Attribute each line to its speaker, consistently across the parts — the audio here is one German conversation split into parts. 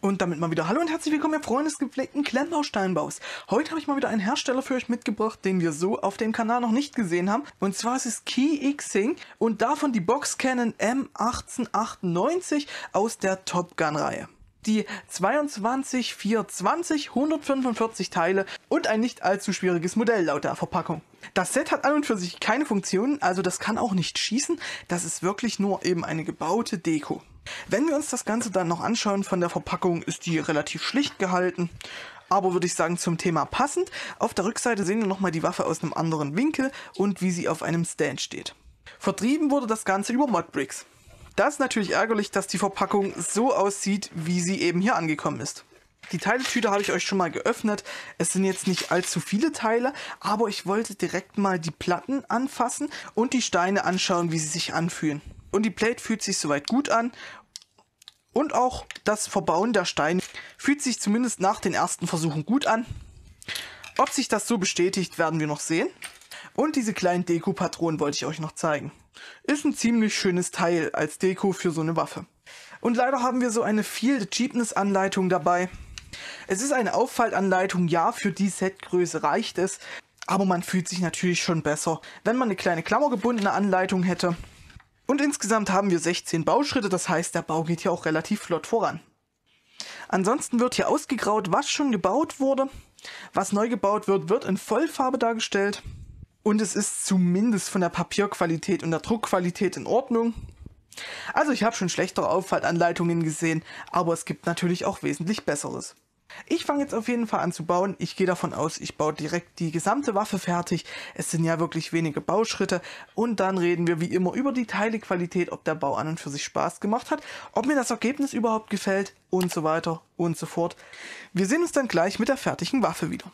Speaker 1: Und damit mal wieder Hallo und herzlich willkommen, ihr Freunde des gepflegten Klemmbausteinbaus. Heute habe ich mal wieder einen Hersteller für euch mitgebracht, den wir so auf dem Kanal noch nicht gesehen haben. Und zwar ist es Key Xing und davon die Box Canon M1898 aus der Top Gun Reihe die 22420, 145 Teile und ein nicht allzu schwieriges Modell laut der Verpackung. Das Set hat an und für sich keine Funktionen, also das kann auch nicht schießen, das ist wirklich nur eben eine gebaute Deko. Wenn wir uns das Ganze dann noch anschauen von der Verpackung, ist die relativ schlicht gehalten. Aber würde ich sagen, zum Thema passend. Auf der Rückseite sehen wir nochmal die Waffe aus einem anderen Winkel und wie sie auf einem Stand steht. Vertrieben wurde das Ganze über Modbricks. Das ist natürlich ärgerlich, dass die Verpackung so aussieht, wie sie eben hier angekommen ist. Die Teiletüte habe ich euch schon mal geöffnet. Es sind jetzt nicht allzu viele Teile, aber ich wollte direkt mal die Platten anfassen und die Steine anschauen, wie sie sich anfühlen. Und die Plate fühlt sich soweit gut an und auch das Verbauen der Steine fühlt sich zumindest nach den ersten Versuchen gut an. Ob sich das so bestätigt, werden wir noch sehen. Und diese kleinen Deko-Patronen wollte ich euch noch zeigen. Ist ein ziemlich schönes Teil als Deko für so eine Waffe. Und leider haben wir so eine Field Cheapness Anleitung dabei. Es ist eine Auffallanleitung, ja, für die Setgröße reicht es, aber man fühlt sich natürlich schon besser, wenn man eine kleine klammergebundene Anleitung hätte. Und insgesamt haben wir 16 Bauschritte, das heißt, der Bau geht hier auch relativ flott voran. Ansonsten wird hier ausgegraut, was schon gebaut wurde. Was neu gebaut wird, wird in Vollfarbe dargestellt. Und es ist zumindest von der Papierqualität und der Druckqualität in Ordnung. Also ich habe schon schlechtere Auffaltanleitungen gesehen, aber es gibt natürlich auch wesentlich besseres. Ich fange jetzt auf jeden Fall an zu bauen. Ich gehe davon aus, ich baue direkt die gesamte Waffe fertig. Es sind ja wirklich wenige Bauschritte. Und dann reden wir wie immer über die Teilequalität, ob der Bau an und für sich Spaß gemacht hat, ob mir das Ergebnis überhaupt gefällt und so weiter und so fort. Wir sehen uns dann gleich mit der fertigen Waffe wieder.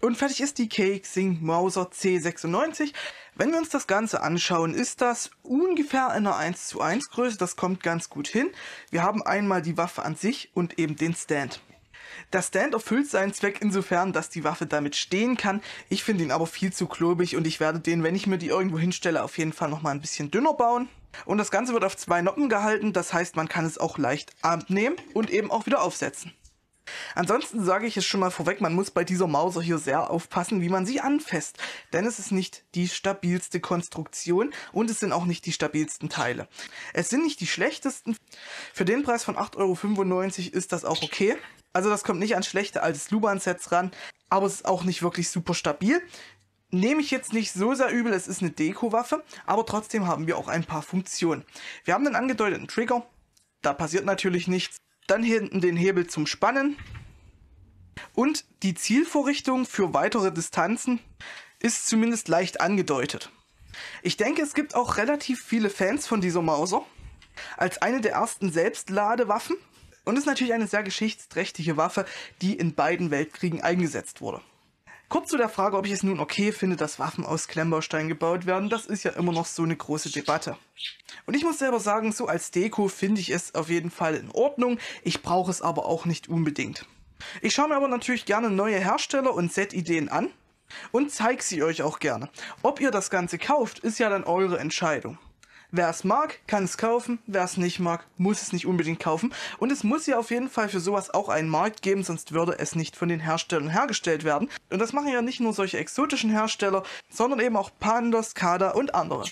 Speaker 1: Und fertig ist die CakeSing Mauser C96. Wenn wir uns das Ganze anschauen, ist das ungefähr in einer 1 zu 1 Größe. Das kommt ganz gut hin. Wir haben einmal die Waffe an sich und eben den Stand. Das Stand erfüllt seinen Zweck insofern, dass die Waffe damit stehen kann. Ich finde ihn aber viel zu klobig und ich werde den, wenn ich mir die irgendwo hinstelle, auf jeden Fall nochmal ein bisschen dünner bauen. Und das Ganze wird auf zwei Noppen gehalten, das heißt, man kann es auch leicht abnehmen und eben auch wieder aufsetzen. Ansonsten sage ich es schon mal vorweg, man muss bei dieser Mauser hier sehr aufpassen, wie man sie anfasst, denn es ist nicht die stabilste Konstruktion und es sind auch nicht die stabilsten Teile. Es sind nicht die schlechtesten. Für den Preis von 8,95 Euro ist das auch okay. Also das kommt nicht an schlechte als Luban-Sets ran, aber es ist auch nicht wirklich super stabil. Nehme ich jetzt nicht so sehr übel, es ist eine Deko-Waffe, aber trotzdem haben wir auch ein paar Funktionen. Wir haben den angedeuteten Trigger, da passiert natürlich nichts. Dann hinten den Hebel zum Spannen. Und die Zielvorrichtung für weitere Distanzen ist zumindest leicht angedeutet. Ich denke, es gibt auch relativ viele Fans von dieser Mauser. Als eine der ersten Selbstladewaffen und ist natürlich eine sehr geschichtsträchtige Waffe, die in beiden Weltkriegen eingesetzt wurde. Kurz zu der Frage, ob ich es nun okay finde, dass Waffen aus Klemmbaustein gebaut werden, das ist ja immer noch so eine große Debatte. Und ich muss selber sagen, so als Deko finde ich es auf jeden Fall in Ordnung, ich brauche es aber auch nicht unbedingt. Ich schaue mir aber natürlich gerne neue Hersteller und Set-Ideen an und zeige sie euch auch gerne. Ob ihr das Ganze kauft, ist ja dann eure Entscheidung. Wer es mag, kann es kaufen. Wer es nicht mag, muss es nicht unbedingt kaufen. Und es muss ja auf jeden Fall für sowas auch einen Markt geben, sonst würde es nicht von den Herstellern hergestellt werden. Und das machen ja nicht nur solche exotischen Hersteller, sondern eben auch Pandas, Kada und andere.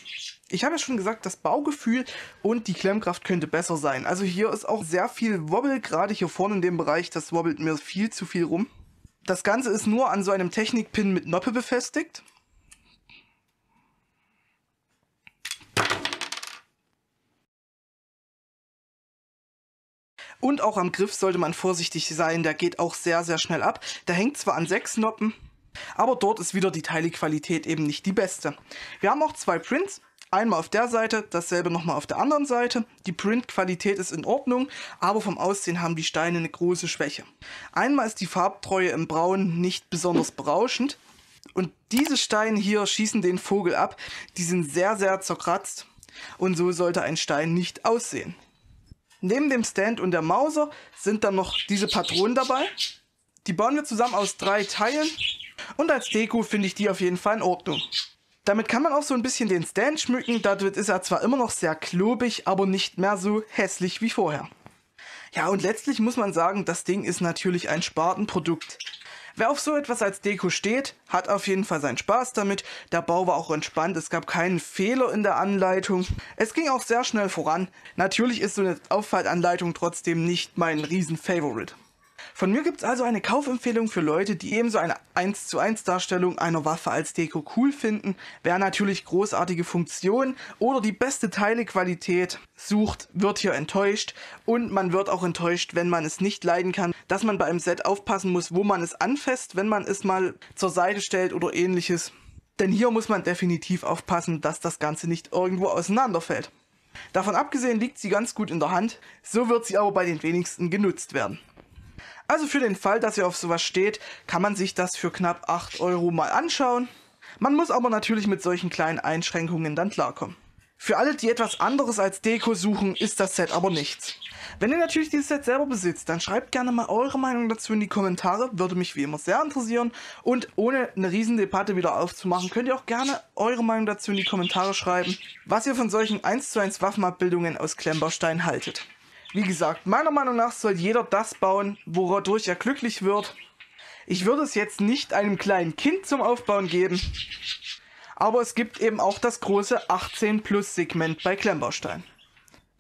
Speaker 1: Ich habe ja schon gesagt, das Baugefühl und die Klemmkraft könnte besser sein. Also hier ist auch sehr viel Wobbel, gerade hier vorne in dem Bereich, das wobbelt mir viel zu viel rum. Das Ganze ist nur an so einem Technikpin mit Noppe befestigt. Und auch am Griff sollte man vorsichtig sein, der geht auch sehr, sehr schnell ab. Der hängt zwar an sechs Noppen, aber dort ist wieder die Teilequalität eben nicht die beste. Wir haben auch zwei Prints, einmal auf der Seite, dasselbe nochmal auf der anderen Seite. Die Printqualität ist in Ordnung, aber vom Aussehen haben die Steine eine große Schwäche. Einmal ist die Farbtreue im Braun nicht besonders berauschend. Und diese Steine hier schießen den Vogel ab. Die sind sehr, sehr zerkratzt. Und so sollte ein Stein nicht aussehen. Neben dem Stand und der Mauser sind dann noch diese Patronen dabei. Die bauen wir zusammen aus drei Teilen und als Deko finde ich die auf jeden Fall in Ordnung. Damit kann man auch so ein bisschen den Stand schmücken, dadurch ist er zwar immer noch sehr klobig, aber nicht mehr so hässlich wie vorher. Ja, und letztlich muss man sagen, das Ding ist natürlich ein Spartenprodukt. Wer auf so etwas als Deko steht, hat auf jeden Fall seinen Spaß damit. Der Bau war auch entspannt, es gab keinen Fehler in der Anleitung. Es ging auch sehr schnell voran. Natürlich ist so eine Auffahrtanleitung trotzdem nicht mein Riesen-Favorite. Von mir gibt es also eine Kaufempfehlung für Leute, die ebenso eine 1 zu 1 Darstellung einer Waffe als Deko cool finden. Wer natürlich großartige Funktionen oder die beste Teilequalität sucht, wird hier enttäuscht und man wird auch enttäuscht, wenn man es nicht leiden kann, dass man bei einem Set aufpassen muss, wo man es anfasst, wenn man es mal zur Seite stellt oder ähnliches. Denn hier muss man definitiv aufpassen, dass das Ganze nicht irgendwo auseinanderfällt. Davon abgesehen liegt sie ganz gut in der Hand, so wird sie aber bei den wenigsten genutzt werden. Also für den Fall, dass ihr auf sowas steht, kann man sich das für knapp 8 Euro mal anschauen. Man muss aber natürlich mit solchen kleinen Einschränkungen dann klarkommen. Für alle, die etwas anderes als Deko suchen, ist das Set aber nichts. Wenn ihr natürlich dieses Set selber besitzt, dann schreibt gerne mal eure Meinung dazu in die Kommentare, würde mich wie immer sehr interessieren. Und ohne eine riesen Debatte wieder aufzumachen, könnt ihr auch gerne eure Meinung dazu in die Kommentare schreiben, was ihr von solchen 1 zu 1 Waffenabbildungen aus Klemmbaustein haltet. Wie gesagt, meiner Meinung nach soll jeder das bauen, wodurch er glücklich wird. Ich würde es jetzt nicht einem kleinen Kind zum Aufbauen geben, aber es gibt eben auch das große 18 Plus Segment bei Klemmbaustein.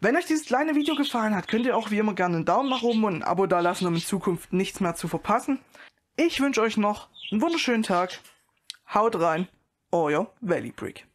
Speaker 1: Wenn euch dieses kleine Video gefallen hat, könnt ihr auch wie immer gerne einen Daumen nach oben und ein Abo dalassen, um in Zukunft nichts mehr zu verpassen. Ich wünsche euch noch einen wunderschönen Tag. Haut rein, euer Valley Brick.